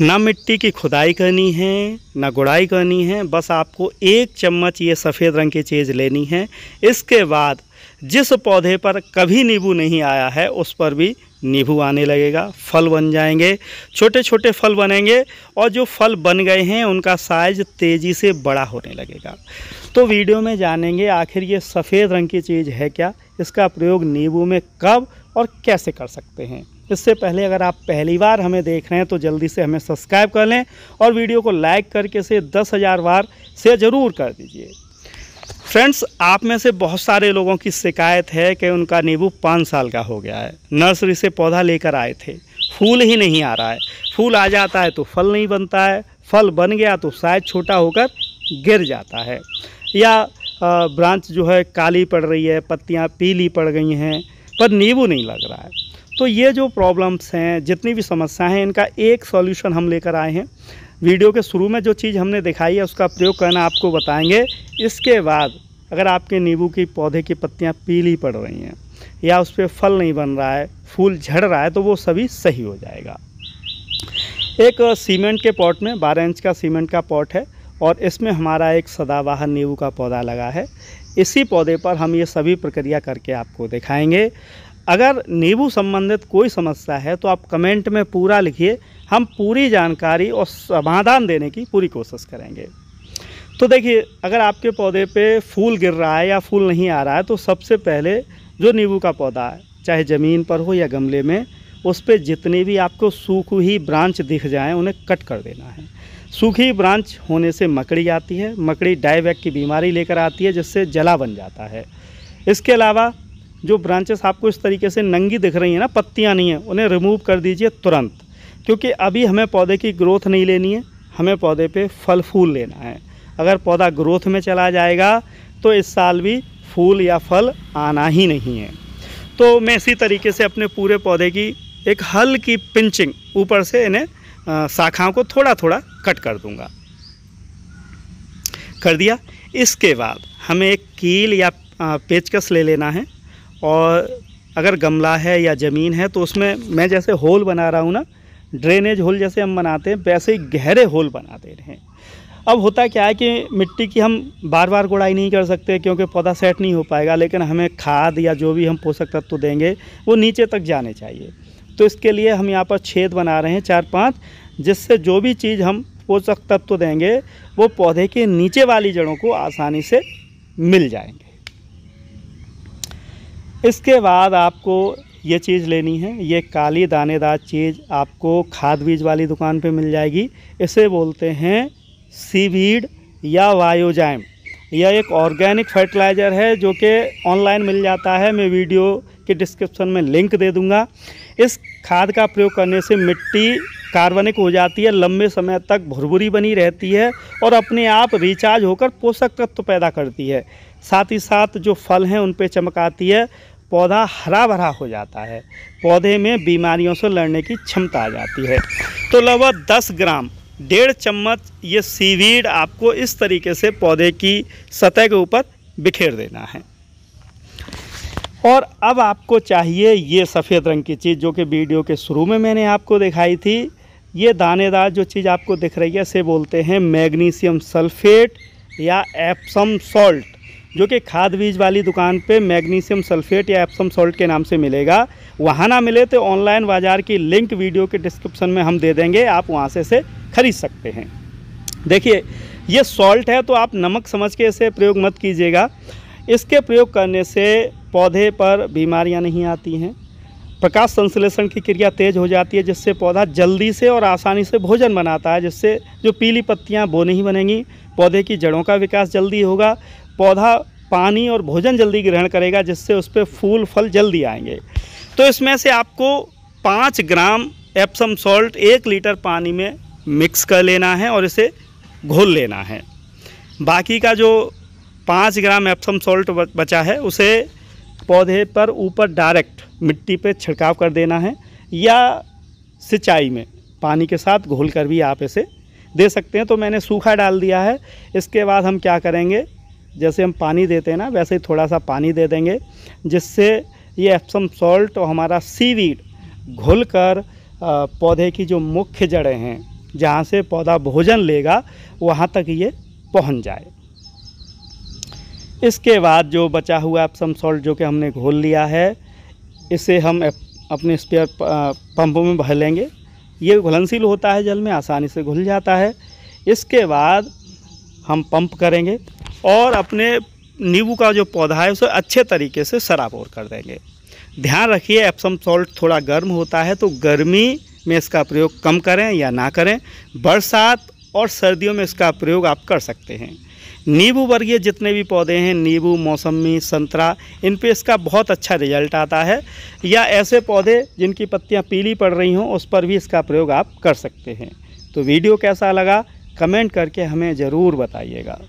ना मिट्टी की खुदाई करनी है ना गुड़ाई करनी है बस आपको एक चम्मच ये सफ़ेद रंग की चीज़ लेनी है इसके बाद जिस पौधे पर कभी नींबू नहीं आया है उस पर भी नींबू आने लगेगा फल बन जाएंगे छोटे छोटे फल बनेंगे और जो फल बन गए हैं उनका साइज तेज़ी से बड़ा होने लगेगा तो वीडियो में जानेंगे आखिर ये सफ़ेद रंग की चीज़ है क्या इसका प्रयोग नींबू में कब और कैसे कर सकते हैं इससे पहले अगर आप पहली बार हमें देख रहे हैं तो जल्दी से हमें सब्सक्राइब कर लें और वीडियो को लाइक करके से दस हज़ार बार शेयर ज़रूर कर दीजिए फ्रेंड्स आप में से बहुत सारे लोगों की शिकायत है कि उनका नींबू पाँच साल का हो गया है नर्सरी से पौधा लेकर आए थे फूल ही नहीं आ रहा है फूल आ जाता है तो फल नहीं बनता है फल बन गया तो शायद छोटा होकर गिर जाता है या ब्रांच जो है काली पड़ रही है पत्तियाँ पीली पड़ गई हैं पर नींबू नहीं लग रहा है तो ये जो प्रॉब्लम्स हैं जितनी भी समस्याएं हैं इनका एक सॉल्यूशन हम लेकर आए हैं वीडियो के शुरू में जो चीज़ हमने दिखाई है उसका प्रयोग करना आपको बताएंगे इसके बाद अगर आपके नींबू की पौधे की पत्तियाँ पीली पड़ रही हैं या उस पर फल नहीं बन रहा है फूल झड़ रहा है तो वो सभी सही हो जाएगा एक सीमेंट के पॉट में बारह इंच का सीमेंट का पॉट है और इसमें हमारा एक सदाबहार नींबू का पौधा लगा है इसी पौधे पर हम ये सभी प्रक्रिया करके आपको दिखाएंगे अगर नींबू संबंधित कोई समस्या है तो आप कमेंट में पूरा लिखिए हम पूरी जानकारी और समाधान देने की पूरी कोशिश करेंगे तो देखिए अगर आपके पौधे पे फूल गिर रहा है या फूल नहीं आ रहा है तो सबसे पहले जो नींबू का पौधा है चाहे ज़मीन पर हो या गमले में उस पर जितनी भी आपको सूखी ब्रांच दिख जाएँ उन्हें कट कर देना है सूखी ब्रांच होने से मकड़ी आती है मकड़ी डायबैक की बीमारी लेकर आती है जिससे जला बन जाता है इसके अलावा जो ब्रांचेस आपको इस तरीके से नंगी दिख रही हैं ना पत्तियाँ नहीं हैं उन्हें रिमूव कर दीजिए तुरंत क्योंकि अभी हमें पौधे की ग्रोथ नहीं लेनी है हमें पौधे पर फल फूल लेना है अगर पौधा ग्रोथ में चला जाएगा तो इस साल भी फूल या फल आना ही नहीं है तो मैं इसी तरीके से अपने पूरे पौधे की एक हल की पिंचिंग ऊपर से इन्हें शाखाओं को थोड़ा थोड़ा कट कर दूंगा कर दिया इसके बाद हमें एक कील या पेचकस ले लेना है और अगर गमला है या ज़मीन है तो उसमें मैं जैसे होल बना रहा हूँ ना ड्रेनेज होल जैसे हम बनाते हैं वैसे ही गहरे होल बना दे रहे हैं अब होता क्या है कि मिट्टी की हम बार बार गुड़ाई नहीं कर सकते क्योंकि पौधा सेट नहीं हो पाएगा लेकिन हमें खाद या जो भी हम पोषक तत्व तो देंगे वो नीचे तक जाने चाहिए तो इसके लिए हम यहाँ पर छेद बना रहे हैं चार पाँच जिससे जो भी चीज़ हम पोषक तत्व देंगे वो पौधे के नीचे वाली जड़ों को आसानी से मिल जाएंगे इसके बाद आपको ये चीज़ लेनी है ये काली दानेदार चीज़ आपको खाद बीज वाली दुकान पे मिल जाएगी इसे बोलते हैं सीवीड या वायोजाइम यह एक ऑर्गेनिक फर्टिलाइज़र है जो कि ऑनलाइन मिल जाता है मैं वीडियो के डिस्क्रिप्शन में लिंक दे दूंगा इस खाद का प्रयोग करने से मिट्टी कार्बनिक हो जाती है लंबे समय तक भुरभुरी बनी रहती है और अपने आप रिचार्ज होकर पोषक तत्व पैदा करती है साथ ही साथ जो फल हैं उन पर चमक आती है पौधा हरा भरा हो जाता है पौधे में बीमारियों से लड़ने की क्षमता आ जाती है तो लगभग दस ग्राम डेढ़ चम्मच ये सीवीड आपको इस तरीके से पौधे की सतह के ऊपर बिखेर देना है और अब आपको चाहिए ये सफ़ेद रंग की चीज़ जो कि वीडियो के शुरू में मैंने आपको दिखाई थी ये दानेदार जो चीज़ आपको दिख रही है इसे बोलते हैं मैग्नीशियम सल्फेट या एप्सम सॉल्ट जो कि खाद बीज वाली दुकान पे मैग्नीशियम सल्फेट या एप्सम सॉल्ट के नाम से मिलेगा वहाँ ना मिले तो ऑनलाइन बाज़ार की लिंक वीडियो के डिस्क्रिप्शन में हम दे देंगे आप वहाँ से इसे खरीद सकते हैं देखिए ये सॉल्ट है तो आप नमक समझ के इसे प्रयोग मत कीजिएगा इसके प्रयोग करने से पौधे पर बीमारियाँ नहीं आती हैं प्रकाश संश्लेषण की क्रिया तेज़ हो जाती है जिससे पौधा जल्दी से और आसानी से भोजन बनाता है जिससे जो पीली पत्तियां वो नहीं बनेंगी पौधे की जड़ों का विकास जल्दी होगा पौधा पानी और भोजन जल्दी ग्रहण करेगा जिससे उस पर फूल फल जल्दी आएंगे तो इसमें से आपको पाँच ग्राम एप्सम सॉल्ट एक लीटर पानी में मिक्स कर लेना है और इसे घोल लेना है बाकी का जो पाँच ग्राम एप्सम सॉल्ट बचा है उसे पौधे पर ऊपर डायरेक्ट मिट्टी पे छिड़काव कर देना है या सिंचाई में पानी के साथ घोल कर भी आप इसे दे सकते हैं तो मैंने सूखा डाल दिया है इसके बाद हम क्या करेंगे जैसे हम पानी देते हैं ना वैसे ही थोड़ा सा पानी दे देंगे जिससे ये एप्सम सॉल्ट और हमारा सीवीड घुल कर पौधे की जो मुख्य जड़ें हैं जहाँ से पौधा भोजन लेगा वहाँ तक ये पहुँच जाए इसके बाद जो बचा हुआ एप्सम सॉल्ट जो कि हमने घोल लिया है इसे हम अपने स्पेयर पंप में भर लेंगे ये घुलनशील होता है जल में आसानी से घुल जाता है इसके बाद हम पंप करेंगे और अपने नींबू का जो पौधा है उसे अच्छे तरीके से सराबोर कर देंगे ध्यान रखिए एप्सम सॉल्ट थोड़ा गर्म होता है तो गर्मी में इसका प्रयोग कम करें या ना करें बरसात और सर्दियों में इसका प्रयोग आप कर सकते हैं नींबू वर्गीय जितने भी पौधे हैं नींबू मौसमी संतरा इन पर इसका बहुत अच्छा रिजल्ट आता है या ऐसे पौधे जिनकी पत्तियां पीली पड़ रही हों उस पर भी इसका प्रयोग आप कर सकते हैं तो वीडियो कैसा लगा कमेंट करके हमें ज़रूर बताइएगा